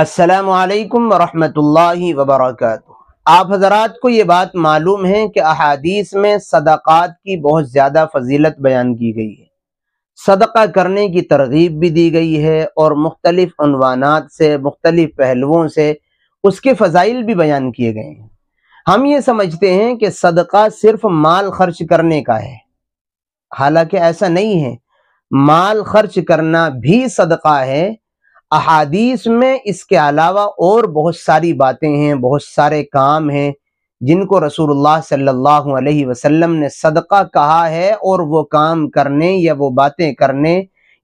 असलकम वरहमल वबरक आप हजरात को ये बात मालूम है कि अहादीस में सदक़ात की बहुत ज़्यादा फजीलत बयान की गई है सदका करने की तरगीब भी दी गई है और मुख्तलिफ़ानात से मुख्तलिफ़ पहलुओं से उसके फ़जाइल भी बयान किए गए हैं हम ये समझते हैं कि सदका सिर्फ माल खर्च करने का है हालांकि ऐसा नहीं है माल खर्च करना भी सदका है अहादीस में इसके अलावा और बहुत सारी बातें हैं बहुत सारे काम हैं जिनको रसूलुल्लाह सल्लल्लाहु अलैहि वसल्लम ने सदका कहा है और वो काम करने या वो बातें करने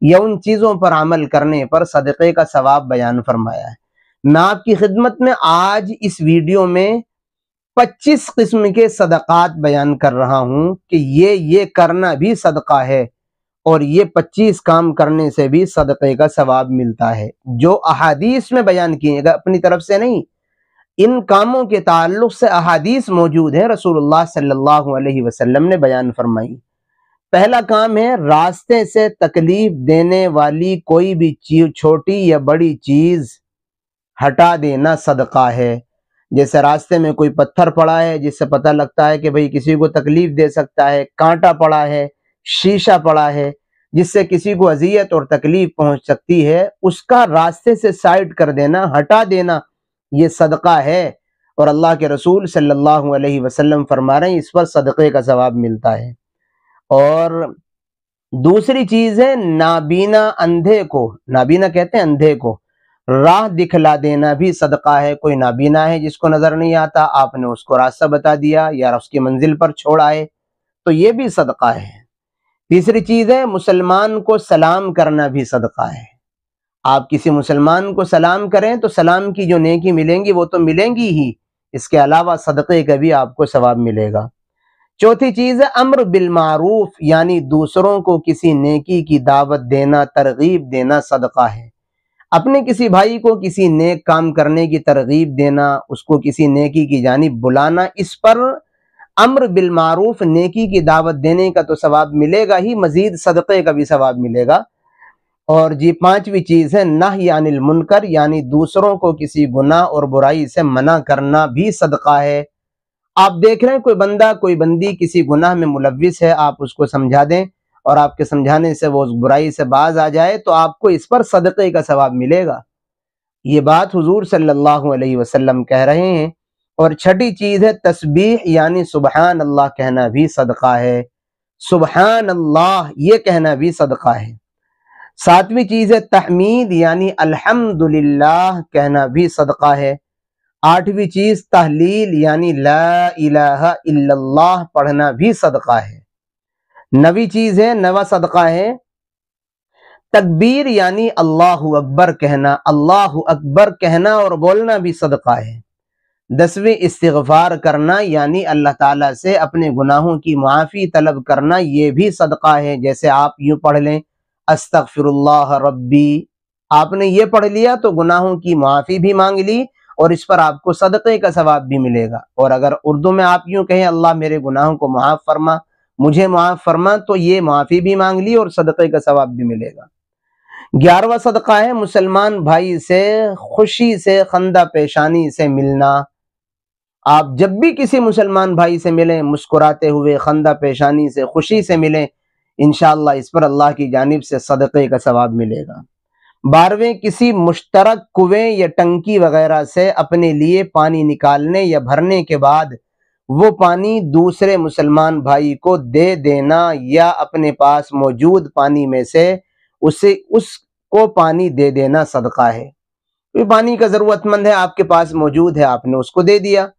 या उन चीज़ों पर अमल करने पर सदक़े का सवाब बयान फरमाया है मैं आपकी खिदमत में आज इस वीडियो में 25 किस्म के सदक़ात बयान कर रहा हूँ कि ये ये करना भी सदका है और ये 25 काम करने से भी सदक़े का सवाब मिलता है जो अहादीस में बयान किएगा अपनी तरफ से नहीं इन कामों के ताल्लुक से अहादीस मौजूद है रसूलुल्लाह सल्लल्लाहु अलैहि वसल्लम ने बयान फरमाई पहला काम है रास्ते से तकलीफ देने वाली कोई भी चीज छोटी या बड़ी चीज हटा देना सदका है जैसे रास्ते में कोई पत्थर पड़ा है जिससे पता लगता है कि भाई किसी को तकलीफ दे सकता है कांटा पड़ा है शीशा पड़ा है जिससे किसी को अजियत और तकलीफ पहुंच सकती है उसका रास्ते से साइड कर देना हटा देना ये सदका है और अल्लाह के रसूल सल्लल्लाहु अलैहि वसल्लम फरमा रहे हैं इस पर सदक़े का जवाब मिलता है और दूसरी चीज़ है नाबीना अंधे को नाबीना कहते हैं अंधे को राह दिखला देना भी सदका है कोई नाबीना है जिसको नज़र नहीं आता आपने उसको रास्ता बता दिया या उसकी मंजिल पर छोड़ आए तो ये भी सदका है तीसरी चीज है मुसलमान को सलाम करना भी सदका है आप किसी मुसलमान को सलाम करें तो सलाम की जो नेकी मिलेंगी वो तो मिलेंगी ही इसके अलावा सदक़े का भी आपको सवाब मिलेगा चौथी चीज़ है अम्र बिलमारूफ यानी दूसरों को किसी नेकी की दावत देना तरगीब देना सदका है अपने किसी भाई को किसी नेक काम करने की तरगीब देना उसको किसी नेकी की जानी बुलाना इस पर अम्र बिलमूफ नेकी की दावत देने का तो सवाब मिलेगा ही मजीद सदक़े का भी सवाब मिलेगा और जी पांचवी चीज़ है नह यानिल मुनकर यानी दूसरों को किसी गुनाह और बुराई से मना करना भी सदका है आप देख रहे हैं कोई बंदा कोई बंदी किसी गुनाह में मुलविस है आप उसको समझा दें और आपके समझाने से वो उस बुराई से बाज आ जाए तो आपको इस पर सदक़े का सवाब मिलेगा ये बात हुजूर सल्लल्लाहु अलैहि वसल्लम कह रहे हैं और छठी चीज़ है तस्बीह यानी सुबहान अल्लाह कहना भी सदका है सुबहान अल्लाह ये कहना भी सदका है सातवीं चीज़ है तहमीद यानी अल्हम्दुलिल्लाह कहना भी सदका है आठवीं चीज़ तहलील यानी ला इलाहा इल्लल्लाह पढ़ना भी सदका है नवी चीज़ है नवा सदका है तकबीर यानी अल्लाह अकबर कहना अल्लाह अकबर कहना और बोलना भी सदका है दसवें इस्तफार करना यानी अल्लाह ताला से अपने गुनाहों की माफ़ी तलब करना ये भी सदका है जैसे आप यूँ पढ़ लें अस्तगफिरुल्लाह रब्बी आपने ये पढ़ लिया तो गुनाहों की माफ़ी भी मांग ली और इस पर आपको सदक़े का सवाब भी मिलेगा और अगर उर्दू में आप यूँ कहें अल्लाह मेरे गुनाहों को मुआफ़ फरमा मुझे मुआफ़ फरमा तो ये माफ़ी भी मांग ली और सदक़े का सवाब भी मिलेगा ग्यारहवा सदका है मुसलमान भाई से खुशी से खंदा पेशानी से मिलना आप जब भी किसी मुसलमान भाई से मिलें मुस्कुराते हुए खंदा पेशानी से खुशी से मिलें इनशाला इस पर अल्लाह की जानब से सदक़े का सवाब मिलेगा बारहवें किसी मुश्तरक कुएँ या टंकी वगैरह से अपने लिए पानी निकालने या भरने के बाद वो पानी दूसरे मुसलमान भाई को दे देना या अपने पास मौजूद पानी में से उसे उसको पानी दे देना सदका है पानी का ज़रूरतमंद है आपके पास मौजूद है आपने उसको दे दिया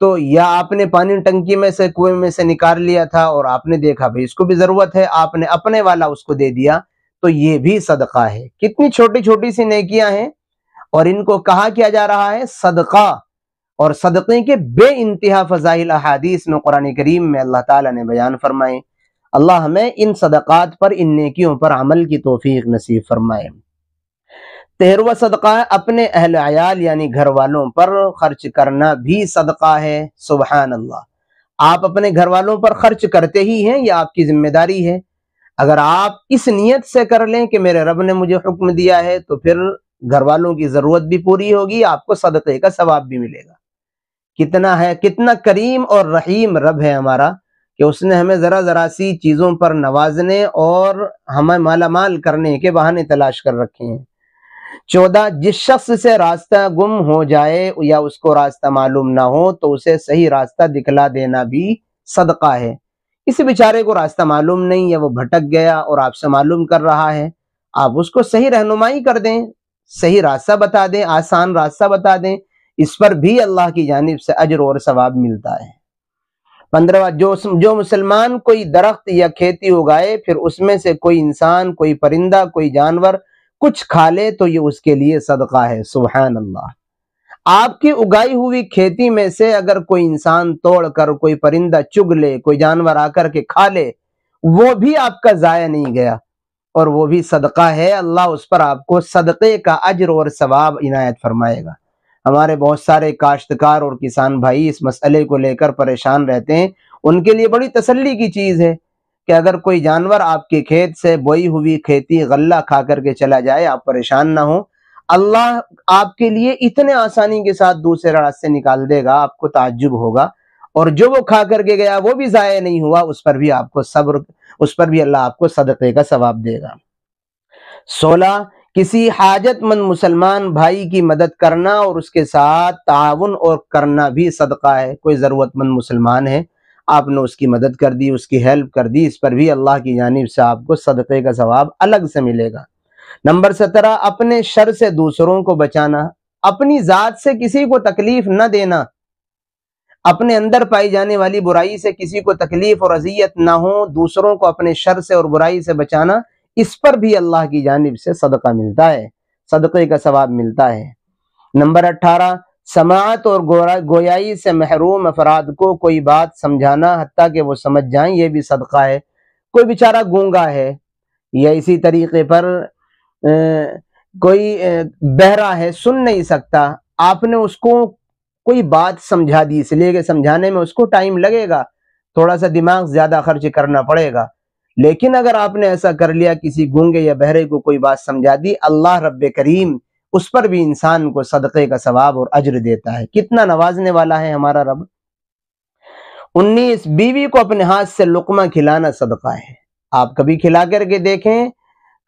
तो या आपने पानी टंकी में से कुएं में से निकाल लिया था और आपने देखा भाई इसको भी जरूरत है आपने अपने वाला उसको दे दिया तो ये भी सदका है कितनी छोटी छोटी सी नेकियां हैं और इनको कहा किया जा रहा है सदका और सदक़े के बे इंतहा फजाइल अहादीस में कुरान करीम में अल्लाह ताला ने बयान फरमाए अल्लाह हमें इन सदक़ात पर इन नेकियों पर अमल की तोफीक नसीब फरमाए तहर व सदका अपने अहल आयाल यानी घर वालों पर खर्च करना भी सदका है सुबहान अल्लाह आप अपने घर वालों पर खर्च करते ही हैं यह आपकी जिम्मेदारी है अगर आप इस नीयत से कर लें कि मेरे रब ने मुझे हुक्म दिया है तो फिर घर वालों की ज़रूरत भी पूरी होगी आपको सदक़े का सवाब भी मिलेगा कितना है कितना करीम और रहीम रब है हमारा कि उसने हमें ज़रा ज़रा सी चीज़ों पर नवाजने और हमें मालामाल करने के बहाने तलाश कर रखे हैं चौदह जिस शख्स से रास्ता गुम हो जाए या उसको रास्ता मालूम ना हो तो उसे सही रास्ता दिखला देना भी सदका है इस बेचारे को रास्ता मालूम नहीं है वो भटक गया और आपसे मालूम कर रहा है आप उसको सही रहनुमाई कर दें सही रास्ता बता दें आसान रास्ता बता दें इस पर भी अल्लाह की जानब से अजर और सवाब मिलता है पंद्रहवा जो जो मुसलमान कोई दरख्त या खेती उगाए फिर उसमें से कोई इंसान कोई परिंदा कोई जानवर कुछ खा ले तो ये उसके लिए सदका है सुबहान अल्लाह आपकी उगाई हुई खेती में से अगर कोई इंसान तोड़कर कोई परिंदा चुग ले कोई जानवर आकर के खा ले वो भी आपका जाया नहीं गया और वो भी सदका है अल्लाह उस पर आपको सदक़े का अजर और सवाब इनायत फरमाएगा हमारे बहुत सारे काश्तकार और किसान भाई इस मसले को लेकर परेशान रहते हैं उनके लिए बड़ी तसल्ली की चीज़ है कि अगर कोई जानवर आपके खेत से बोई हुई खेती गल्ला खा करके चला जाए आप परेशान ना हो अल्लाह आपके लिए इतने आसानी के साथ दूसरे रास्ते निकाल देगा आपको ताज्जुब होगा और जो वो खा करके गया वो भी ज़ाय नहीं हुआ उस पर भी आपको सब्र उस पर भी अल्लाह आपको सदक़े का सवाब देगा सोलह किसी हाजतमंद मुसलमान भाई की मदद करना और उसके साथ ताउन और करना भी सदका है कोई ज़रूरतमंद मुसलमान है आपने उसकी मदद कर दी उसकी हेल्प कर दी इस पर भी अल्लाह की जानब से आपको सदक़े का सवाब अलग से मिलेगा नंबर सत्रह अपने शर से दूसरों को बचाना अपनी ज़ात से किसी को तकलीफ न देना अपने अंदर पाई जाने वाली बुराई से किसी को तकलीफ और अजियत ना हो दूसरों को अपने शर से और बुराई से बचाना इस पर भी अल्लाह की जानब से सदका मिलता है सदक़े का सवाब मिलता है नंबर अट्ठारह समात और गोयाई से महरूम अफराद को कोई बात समझाना हती कि वो समझ जाए ये भी सदका है कोई बेचारा गूंगा है या इसी तरीके पर ए, कोई बहरा है सुन नहीं सकता आपने उसको कोई बात समझा दी इसलिए कि समझाने में उसको टाइम लगेगा थोड़ा सा दिमाग ज़्यादा खर्च करना पड़ेगा लेकिन अगर आपने ऐसा कर लिया किसी गूंगे या बहरे को कोई बात समझा दी अल्लाह रब करीम उस पर भी इंसान को सदक़े का सवाब और अजर देता है कितना नवाजने वाला है हमारा रब उन्नीस बीवी को अपने हाथ से लुकमा खिलाना सदका है आप कभी खिला करके देखें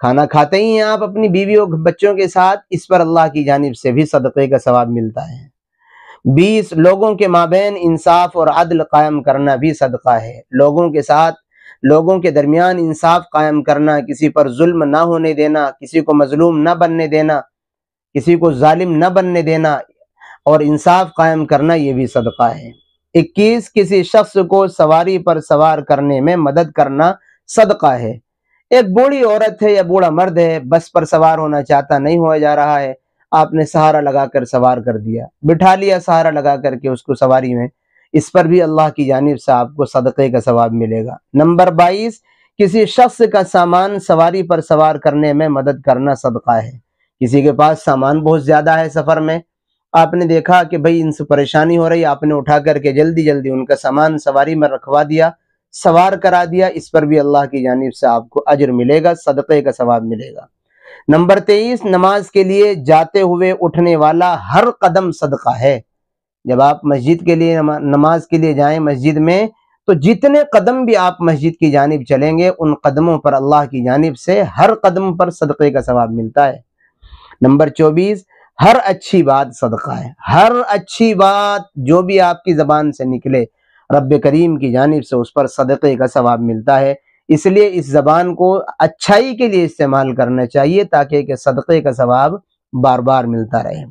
खाना खाते ही हैं आप अपनी बीवी और बच्चों के साथ इस पर अल्लाह की जानब से भी सदक़े का सवाब मिलता है बीस लोगों के माबेन इंसाफ और अदल कायम करना भी सदका है लोगों के साथ लोगों के दरमियान इंसाफ कायम करना किसी पर जुल्म ना होने देना किसी को मजलूम ना बनने देना किसी को जालिम न बनने देना और इंसाफ कायम करना ये भी सदका है इक्कीस किसी शख्स को सवारी पर सवार करने में मदद करना सदका है एक बूढ़ी औरत है या बूढ़ा मर्द है बस पर सवार होना चाहता नहीं होया जा रहा है आपने सहारा लगाकर सवार कर दिया बिठा लिया सहारा लगा करके उसको सवारी में इस पर भी अल्लाह की जानब से आपको सदक़े का सवाब मिलेगा नंबर बाईस किसी शख्स का सामान सवारी पर सवार करने में मदद करना सदका है किसी के पास सामान बहुत ज्यादा है सफर में आपने देखा कि भाई इनसे परेशानी हो रही आपने उठा करके जल्दी जल्दी उनका सामान सवारी में रखवा दिया सवार करा दिया इस पर भी अल्लाह की जानब से आपको अजर मिलेगा सदक़े का सवाब मिलेगा नंबर तेईस नमाज के लिए जाते हुए उठने वाला हर कदम सदका है जब आप मस्जिद के लिए नमाज के लिए जाएं मस्जिद में तो जितने कदम भी आप मस्जिद की जानब चलेंगे उन कदमों पर अल्लाह की जानब से हर कदम पर सदक़े का सवाब मिलता है नंबर चौबीस हर अच्छी बात सदका है हर अच्छी बात जो भी आपकी ज़बान से निकले रब करीम की जानब से उस पर सदक़े का सवाब मिलता है इसलिए इस ज़बान को अच्छाई के लिए इस्तेमाल करना चाहिए ताकि के सदक़े का सवाब बार बार मिलता रहे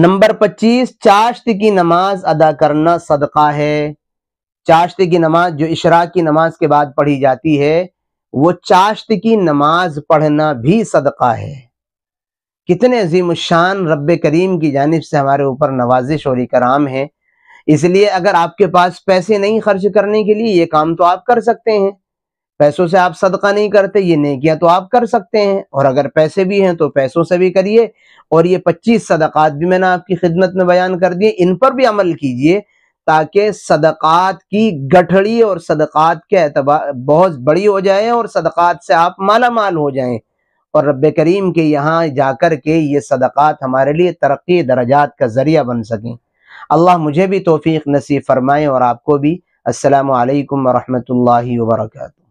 नंबर पच्चीस चाश्त की नमाज अदा करना सदका है चाश्त की नमाज जो इशराक की नमाज के बाद पढ़ी जाती है वो चाश्त की नमाज पढ़ना भी सदका है कितने अजीम शान रब करीम की जानब से हमारे ऊपर नवाजिश और इकराम है इसलिए अगर आपके पास पैसे नहीं खर्च करने के लिए ये काम तो आप कर सकते हैं पैसों से आप सदका नहीं करते ये नेकियां तो आप कर सकते हैं और अगर पैसे भी हैं तो पैसों से भी करिए और ये पच्चीस सदक़ात भी मैंने आपकी खिदमत में बयान कर दिए इन पर भी अमल कीजिए ताकि सदक़ात की गठड़ी और सदक़ात के अतबार बहुत बड़ी हो जाए और सदक़ात से आप माला माल हो जाएँ और रब करीम के यहाँ जाकर के ये सदक़ात हमारे लिए तरक्की दर्जात का ज़रिया बन सकें अल्लाह मुझे भी तोफ़ी नसीब फरमाएँ और आपको भी असलकम वरहमल वर्का